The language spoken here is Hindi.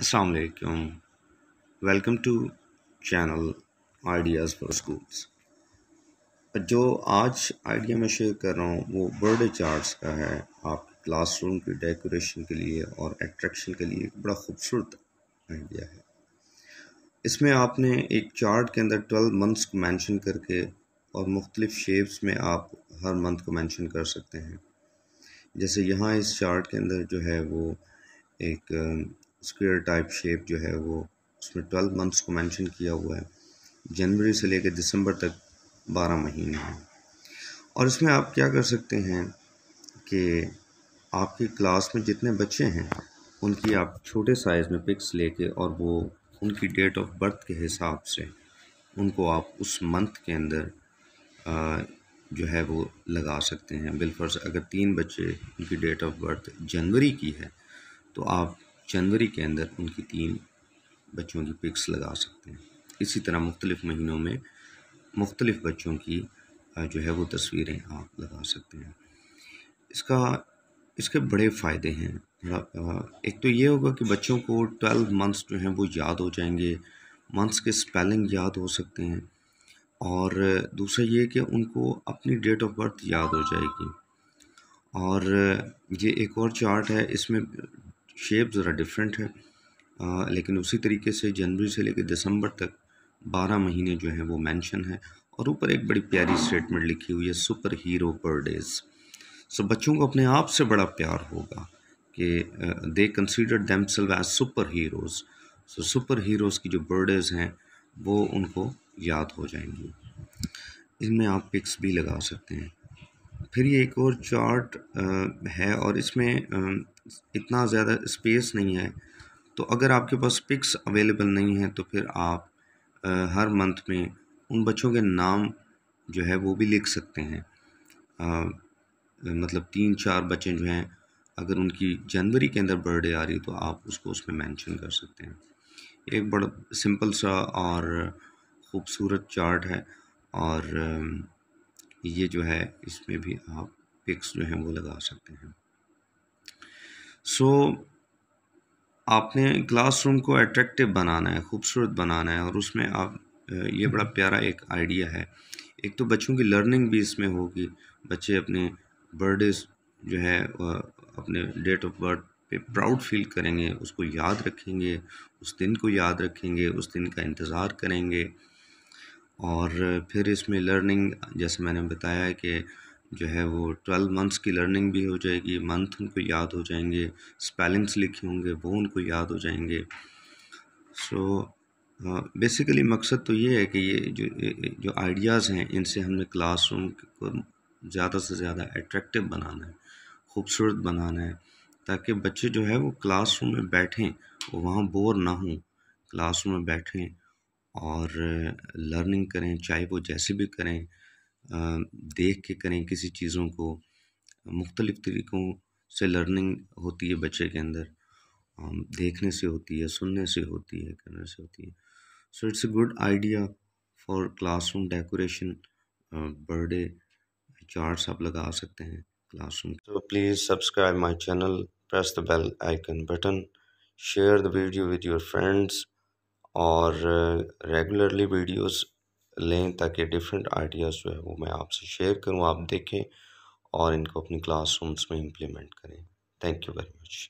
असलकम welcome to channel ideas for schools जो आज आइडिया मैं शेयर कर रहा हूँ वो बर्थडे चार्ट्स का है आप क्लासरूम की डेकोरेशन के लिए और अट्रैक्शन के लिए एक बड़ा खूबसूरत आइडिया है इसमें आपने एक चार्ट के अंदर ट्वेल्व मंथ्स को मेंशन करके और मुख्तलिफ़ शेप्स में आप हर मंथ को मेंशन कर सकते हैं जैसे यहाँ इस चार्ट के अंदर जो है वो एक स्क्वेयर टाइप शेप जो है वो उसमें ट्वेल्व मंथ्स को मेंशन किया हुआ है जनवरी से लेकर दिसंबर तक बारह महीने हैं और इसमें आप क्या कर सकते हैं कि आपकी क्लास में जितने बच्चे हैं उनकी आप छोटे साइज़ में पिक्स लेके और वो उनकी डेट ऑफ बर्थ के हिसाब से उनको आप उस मंथ के अंदर जो है वो लगा सकते हैं बिलफर्स अगर तीन बच्चे उनकी डेट ऑफ बर्थ जनवरी की है तो आप जनवरी के अंदर उनकी तीन बच्चों की पिक्स लगा सकते हैं इसी तरह मुख्तलिफ़ महीनों में मुख्तलिफ़ बच्चों की जो है वो तस्वीरें आप लगा सकते हैं इसका इसके बड़े फ़ायदे हैं एक तो ये होगा कि बच्चों को ट्वेल्व मंथ्स जो हैं वो याद हो जाएंगे मंथ्स के स्पेलिंग याद हो सकते हैं और दूसरा ये कि उनको अपनी डेट ऑफ बर्थ याद हो जाएगी और ये एक और चार्ट है इसमें शेप ज़रा डिफरेंट है आ, लेकिन उसी तरीके से जनवरी से लेकर दिसंबर तक बारह महीने जो हैं वो मेंशन है और ऊपर एक बड़ी प्यारी स्टेटमेंट लिखी हुई है सुपर हीरो पर डेज़ सो बच्चों को अपने आप से बड़ा प्यार होगा कि they consider themselves as superheroes so superheroes की जो बर्थडेज़ हैं वो उनको याद हो जाएंगी इनमें आप पिक्स भी लगा सकते हैं फिर ये एक और चार्ट है और इसमें इतना ज़्यादा स्पेस नहीं है तो अगर आपके पास पिक्स अवेलेबल नहीं है तो फिर आप आ, हर मंथ में उन बच्चों के नाम जो है वो भी लिख सकते हैं आ, मतलब तीन चार बच्चे जो हैं अगर उनकी जनवरी के अंदर बर्थडे आ रही है तो आप उसको उसमें मेंशन कर सकते हैं एक बड़ा सिंपल सा और ख़ूबसूरत चार्ट है और ये जो है इसमें भी आप पिक्स जो हैं वो लगा सकते हैं सो आपने क्लासरूम को अट्रैक्टिव बनाना है खूबसूरत बनाना है और उसमें आप ये बड़ा प्यारा एक आइडिया है एक तो बच्चों की लर्निंग भी इसमें होगी बच्चे अपने बर्थडे जो है अपने डेट ऑफ बर्थ पे प्राउड फील करेंगे उसको याद रखेंगे उस दिन को याद रखेंगे उस दिन का इंतज़ार करेंगे और फिर इसमें लर्निंग जैसे मैंने बताया कि जो है वो ट्वेल्व मंथ्स की लर्निंग भी हो जाएगी मंथ उनको याद हो जाएंगे स्पेलिंग्स लिखे होंगे वो उनको याद हो जाएंगे सो बेसिकली uh, मकसद तो ये है कि ये जो जो आइडियाज़ हैं इनसे हमने क्लासरूम को ज़्यादा से ज़्यादा एट्रैक्टिव बनाना है खूबसूरत बनाना है ताकि बच्चे जो है वो क्लासरूम में बैठें वहाँ बोर ना हों क्लासरूम में बैठें और लर्निंग uh, करें चाहे वो जैसे भी करें देख के करें किसी चीज़ों को मुख्तलिफ़ तरीक़ों से लर्निंग होती है बच्चे के अंदर देखने से होती है सुनने से होती है करने से होती है so it's a good idea for classroom decoration birthday charts आप लगा सकते हैं क्लासरूम तो please subscribe my channel press the bell icon button share the video with your friends और रेगुलरली वीडियोज़ लें ताकि डिफरेंट आइडियाज़ जो है वो मैं आपसे शेयर करूँ आप देखें और इनको अपनी क्लासरूम्स में इम्प्लीमेंट करें थैंक यू वेरी मच